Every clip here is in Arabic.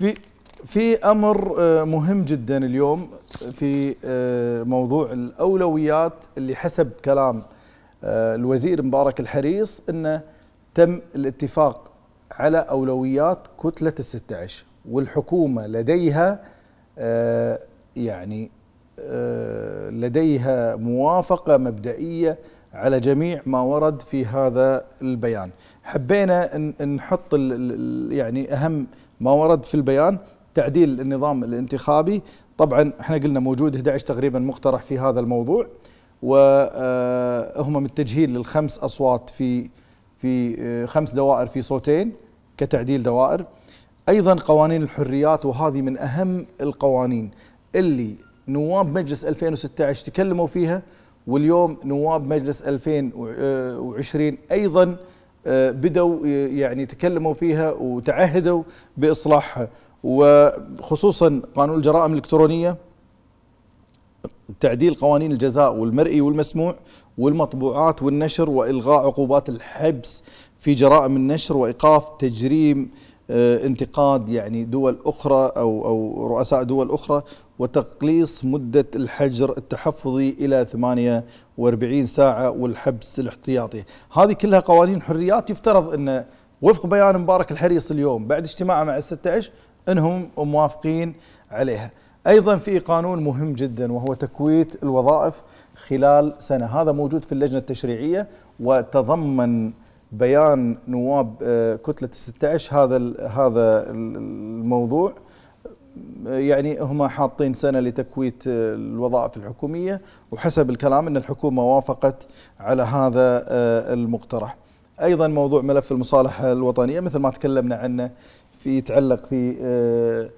في في امر آه، مهم جدا اليوم آه، في آه، موضوع الاولويات اللي حسب كلام الوزير مبارك الحريص انه تم الاتفاق على اولويات كتله ال 16 والحكومه لديها يعني لديها موافقه مبدئيه على جميع ما ورد في هذا البيان حبينا نحط يعني أهم ما ورد في البيان تعديل النظام الانتخابي طبعا احنا قلنا موجود 11 تقريبا مقترح في هذا الموضوع وهم آه، متجهين للخمس أصوات في في آه، خمس دوائر في صوتين كتعديل دوائر أيضا قوانين الحريات وهذه من أهم القوانين اللي نواب مجلس 2016 تكلموا فيها واليوم نواب مجلس 2020 آه، ايضا آه، بدوا آه، يعني تكلموا فيها وتعهدوا باصلاحها وخصوصا قانون الجرائم الالكترونيه تعديل قوانين الجزاء والمرئي والمسموع والمطبوعات والنشر والغاء عقوبات الحبس في جرائم النشر وايقاف تجريم انتقاد يعني دول اخرى او او رؤساء دول اخرى وتقليص مدة الحجر التحفظي إلى 48 ساعة والحبس الاحتياطي هذه كلها قوانين حريات يفترض أن وفق بيان مبارك الحريص اليوم بعد اجتماعه مع الستة أنهم موافقين عليها أيضا في قانون مهم جدا وهو تكويت الوظائف خلال سنة هذا موجود في اللجنة التشريعية وتضمن بيان نواب آه، كتلة 16 هذا هذا الموضوع يعني هما حاطين سنة لتكويت الوظائف الحكومية وحسب الكلام أن الحكومة وافقت على هذا آه، المقترح أيضا موضوع ملف المصالحة الوطنية مثل ما تكلمنا عنه في يتعلق في آه،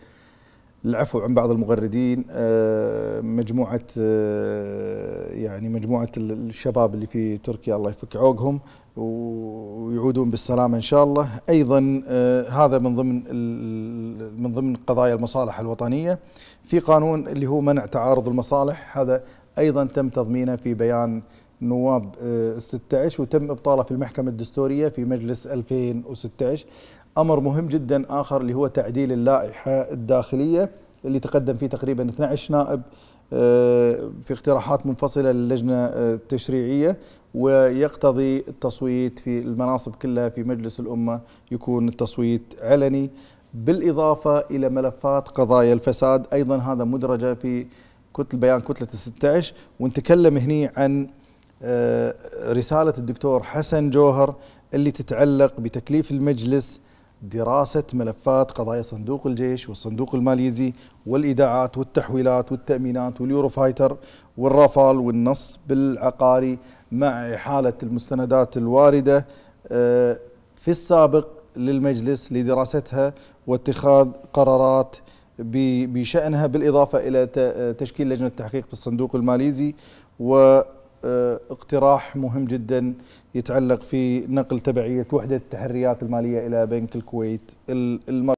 العفو عن بعض المغردين آه، مجموعة آه، يعني مجموعة الشباب اللي في تركيا الله يفك عوقهم ويعودون بالسلامة إن شاء الله أيضا آه، هذا من ضمن من ضمن قضايا المصالح الوطنية في قانون اللي هو منع تعارض المصالح هذا أيضا تم تضمينه في بيان نواب 16 آه، وتم إبطاله في المحكمة الدستورية في مجلس 2016 أمر مهم جدا آخر اللي هو تعديل اللائحة الداخلية اللي تقدم فيه تقريبا 12 نائب آه، في اقتراحات منفصلة للجنة آه، التشريعية ويقتضي التصويت في المناصب كلها في مجلس الأمة يكون التصويت علني بالإضافة إلى ملفات قضايا الفساد أيضا هذا مدرجة في كتل بيان كتلة 16 ونتكلم هني عن آه، رسالة الدكتور حسن جوهر اللي تتعلق بتكليف المجلس دراسة ملفات قضايا صندوق الجيش والصندوق الماليزي والإيداعات والتحويلات والتأمينات واليورو فايتر والرافال والنصب العقاري مع إحالة المستندات الواردة آه، في السابق للمجلس لدراستها واتخاذ قرارات بشأنها بالإضافة إلى تشكيل لجنة التحقيق في الصندوق الماليزي و آه، اقتراح مهم جدا يتعلق في نقل تبعية وحدة التحريات المالية إلى بنك الكويت